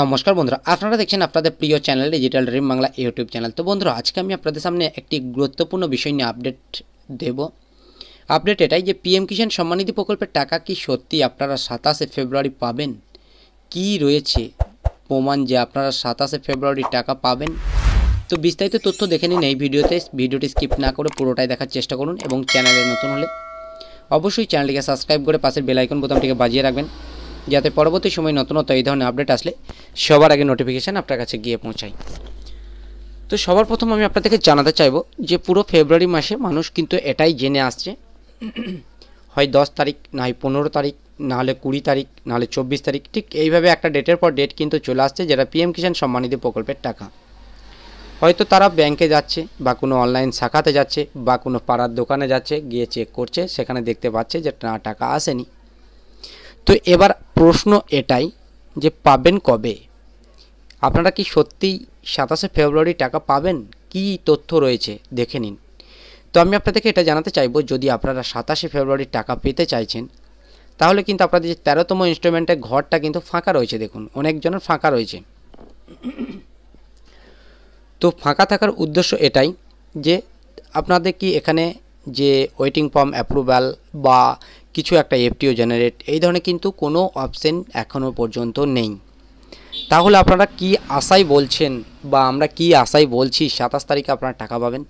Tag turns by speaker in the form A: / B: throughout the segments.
A: নমস্কার বন্ধুরা আপনারা দেখছেন আপনাদের প্রিয় channel digital dream Bangla YouTube channel তো বন্ধুরা আজকে আমি আপনাদের সামনে একটি গুরুত্বপূর্ণ বিষয় নিয়ে আপডেট দেব আপডেট এটাই যে পিএম কিষাণ সম্মানিধি প্রকল্পের টাকা কি সত্যি আপনারা সাতাশে ফেব্রুয়ারি পাবেন কি রয়েছে প্রমাণ যে আপনারা সাতাশে ফেব্রুয়ারি টাকা পাবেন তো বিস্তারিত তথ্য দেখে নিন এই ভিডিওতে ভিডিওটি স্কিপ না করে পুরোটাই দেখার চেষ্টা করুন এবং চ্যানেলে নতুন হলে অবশ্যই চ্যানেলটিকে সাবস্ক্রাইব করে পাশের বেলাইকন বোতামটিকে বাজিয়ে রাখবেন যাতে পরবর্তী সময় নতুনত্ব এই ধরনের আপডেট আসলে সবার আগে নোটিফিকেশান আপনার কাছে গিয়ে পৌঁছায় তো সবার প্রথম আমি আপনাদেরকে জানাতে চাইব যে পুরো ফেব্রুয়ারি মাসে মানুষ কিন্তু এটাই জেনে আসছে হয় দশ তারিখ না হয় পনেরো তারিখ নাহলে কুড়ি তারিখ নাহলে চব্বিশ তারিখ ঠিক এইভাবে একটা ডেটের পর ডেট কিন্তু চলে আসছে যেটা পিএম কিষাণ সম্মানিধি প্রকল্পের টাকা হয়তো তারা ব্যাংকে যাচ্ছে বা কোনো অনলাইন শাখাতে যাচ্ছে বা কোনো পাড়ার দোকানে যাচ্ছে গিয়ে চেক করছে সেখানে দেখতে পাচ্ছে যে না টাকা আসেনি তো এবার প্রশ্ন এটাই যে পাবেন কবে আপনারা কি সত্যি সাতাশে ফেব্রুয়ারি টাকা পাবেন কি তথ্য রয়েছে দেখে নিন তো আমি আপনাদেরকে এটা জানাতে চাইবো যদি আপনারা সাতাশে ফেব্রুয়ারির টাকা পেতে চাইছেন তাহলে কিন্তু আপনাদের যে তেরোতম ইনস্ট্রুমেন্টের ঘরটা কিন্তু ফাঁকা রয়েছে দেখুন অনেকজনের ফাঁকা রয়েছে তো ফাঁকা থাকার উদ্দেশ্য এটাই যে আপনাদের কি এখানে যে ওয়েটিং ফর্ম অ্যাপ্রুভাল বা কিছু একটা এফটিও জেনারেট এই ধরনের কিন্তু কোনো অপশান এখনও পর্যন্ত নেই তাহলে আপনারা কি আশাই বলছেন বা আমরা কি আশাই বলছি সাতাশ তারিখে আপনারা টাকা পাবেন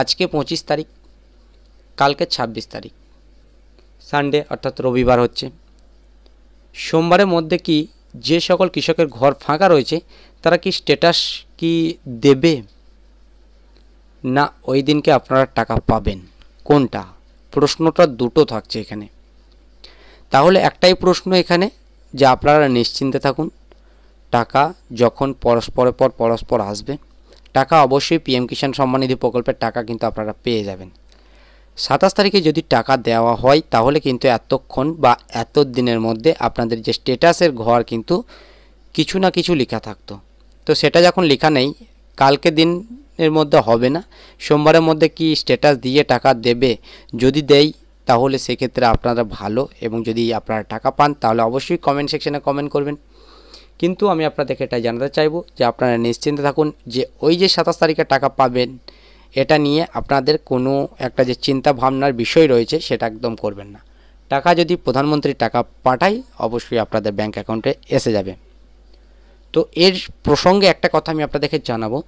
A: আজকে পঁচিশ তারিখ কালকে ছাব্বিশ তারিখ সানডে অর্থাৎ রবিবার হচ্ছে সোমবারের মধ্যে কি যে সকল কৃষকের ঘর ফাঁকা রয়েছে তারা কি স্টেটাস কি দেবে না ওই দিনকে আপনারা টাকা পাবেন কোনটা প্রশ্নটা দুটো থাকছে এখানে তাহলে একটাই প্রশ্ন এখানে যে আপনারা নিশ্চিন্তে থাকুন টাকা যখন পরস্পরের পর পরস্পর আসবে টাকা অবশ্যই পিএম কিষাণ সম্মানিধি প্রকল্পের টাকা কিন্তু আপনারা পেয়ে যাবেন সাতাশ তারিখে যদি টাকা দেওয়া হয় তাহলে কিন্তু এতক্ষণ বা এত দিনের মধ্যে আপনাদের যে স্টেটাসের ঘর কিন্তু কিছু না কিছু লেখা থাকতো তো সেটা যখন লেখা নেই কালকে দিনের মধ্যে হবে না সোমবারের মধ্যে কি স্ট্যাটাস দিয়ে টাকা দেবে যদি দেয় তাহলে সেক্ষেত্রে আপনারা ভালো এবং যদি আপনারা টাকা পান তাহলে অবশ্যই কমেন্ট সেকশানে কমেন্ট করবেন কিন্তু আমি আপনাদেরকে এটা জানাতে চাইবো যে আপনারা নিশ্চিন্তে থাকুন যে ওই যে সাতাশ তারিখে টাকা পাবেন এটা নিয়ে আপনাদের কোনো একটা যে চিন্তা ভাবনার বিষয় রয়েছে সেটা একদম করবেন না টাকা যদি প্রধানমন্ত্রী টাকা পাঠায় অবশ্যই আপনাদের ব্যাঙ্ক অ্যাকাউন্টে এসে যাবে তো এর প্রসঙ্গে একটা কথা আমি আপনাদেরকে জানাবো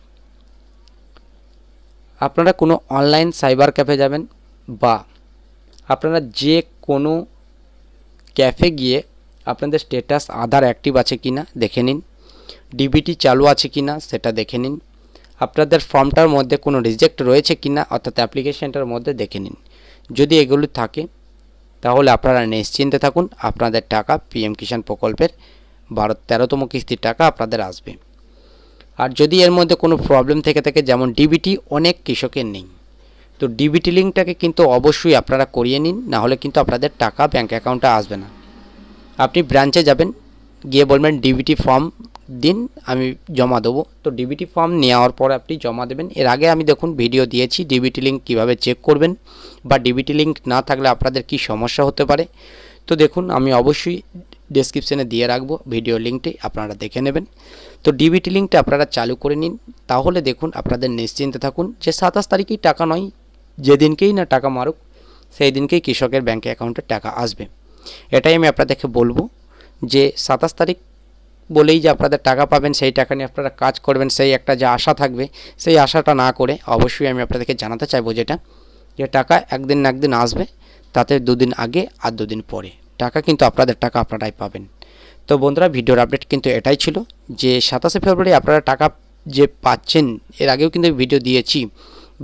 A: আপনারা কোনো অনলাইন সাইবার ক্যাফে যাবেন বা আপনারা যে কোনো ক্যাফে গিয়ে আপনাদের স্ট্যাটাস আধার অ্যাক্টিভ আছে কি না দেখে নিন ডিবিটি চালু আছে কি না সেটা দেখে নিন আপনাদের ফর্মটার মধ্যে কোনো রিজেক্ট রয়েছে কি না অর্থাৎ অ্যাপ্লিকেশানটার মধ্যে দেখে নিন যদি এগুলো থাকে তাহলে আপনারা নিশ্চিন্তে থাকুন আপনাদের টাকা পিএম কিষাণ প্রকল্পের বারো তেরোতম কিস্তির টাকা আপনাদের আসবে আর যদি এর মধ্যে কোনো প্রবলেম থেকে থাকে যেমন ডিবিটি অনেক কৃষকের নেই তো ডিবিটি লিঙ্কটাকে কিন্তু অবশ্যই আপনারা করিয়ে নিন নাহলে কিন্তু আপনাদের টাকা ব্যাঙ্ক অ্যাকাউন্টে আসবে না আপনি ব্রাঞ্চে যাবেন গিয়ে বলবেন ডিবিটি ফর্ম দিন আমি জমা দেবো তো ডিবিটি ফর্ম নেওয়ার পর আপনি জমা দেবেন এর আগে আমি দেখুন ভিডিও দিয়েছি ডিবিটি লিঙ্ক কীভাবে চেক করবেন বা ডিবিটি লিঙ্ক না থাকলে আপনাদের কি সমস্যা হতে পারে তো দেখুন আমি অবশ্যই ডেসক্রিপশানে দিয়ে রাখবো ভিডিও লিঙ্কটি আপনারা দেখে নেবেন তো ডিবিটি লিঙ্কটা আপনারা চালু করে নিন তাহলে দেখুন আপনাদের নিশ্চিন্তে থাকুন যে সাতাশ তারিখেই টাকা নয় যেদিনকেই না টাকা মারুক সেই দিনকেই কৃষকের ব্যাঙ্কে অ্যাকাউন্টে টাকা আসবে এটাই আমি আপনাদেরকে বলবো যে সাতাশ তারিখ বলেই যে আপনাদের টাকা পাবেন সেই টাকা নিয়ে আপনারা কাজ করবেন সেই একটা যে আশা থাকবে সেই আশাটা না করে অবশ্যই আমি আপনাদেরকে জানাতে চাইবো যেটা যে টাকা একদিন না একদিন আসবে তাতে দুদিন আগে আর দুদিন পরে টাকা কিন্তু আপনাদের টাকা আপনারাই পাবেন তো বন্ধুরা ভিডিওর আপডেট কিন্তু এটাই ছিল যে সাতাশে ফেব্রুয়ারি আপনারা টাকা যে পাচ্ছেন এর আগেও কিন্তু ভিডিও দিয়েছি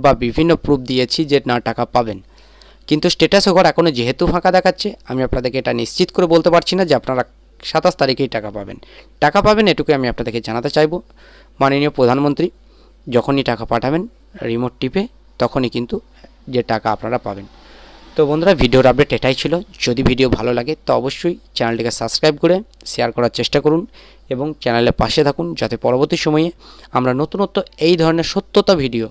A: বা বিভিন্ন প্রুফ দিয়েছি যে না টাকা পাবেন কিন্তু স্টেটাস ঘর এখনও যেহেতু ফাঁকা দেখাচ্ছে আমি আপনাদেরকে এটা নিশ্চিত করে বলতে পারছি না যে আপনারা সাতাশ তারিখেই টাকা পাবেন টাকা পাবেন এটুকু আমি আপনাদেরকে জানাতে চাইব মাননীয় প্রধানমন্ত্রী যখনই টাকা পাঠাবেন রিমোট টিপে তখনই কিন্তু যে টাকা আপনারা পাবেন তো বন্ধুরা ভিডিওর আপডেট এটাই ছিল যদি ভিডিও ভালো লাগে তো অবশ্যই চ্যানেলটিকে সাবস্ক্রাইব করে শেয়ার করার চেষ্টা করুন এবং চ্যানেলের পাশে থাকুন যাতে পরবর্তী সময়ে আমরা নতুনত্ব এই ধরনের সত্যতা ভিডিও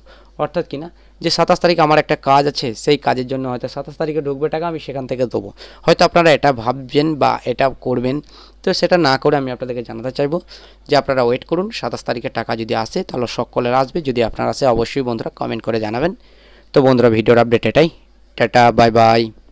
A: অর্থাৎ কিনা যে সাতাশ তারিখ আমার একটা কাজ আছে সেই কাজের জন্য হয়তো সাতাশ তারিখে ঢুকবে টাকা আমি সেখান থেকে দেবো হয়তো আপনারা এটা ভাববেন বা এটা করবেন তো সেটা না করে আমি আপনাদেরকে জানাতে চাইবো যে আপনারা ওয়েট করুন সাতাশ তারিখে টাকা যদি আসে তাহলে সকলের আসবে যদি আপনার আসে অবশ্যই বন্ধুরা কমেন্ট করে জানাবেন তো বন্ধুরা ভিডিওর আপডেট এটাই টাটা বাই বাই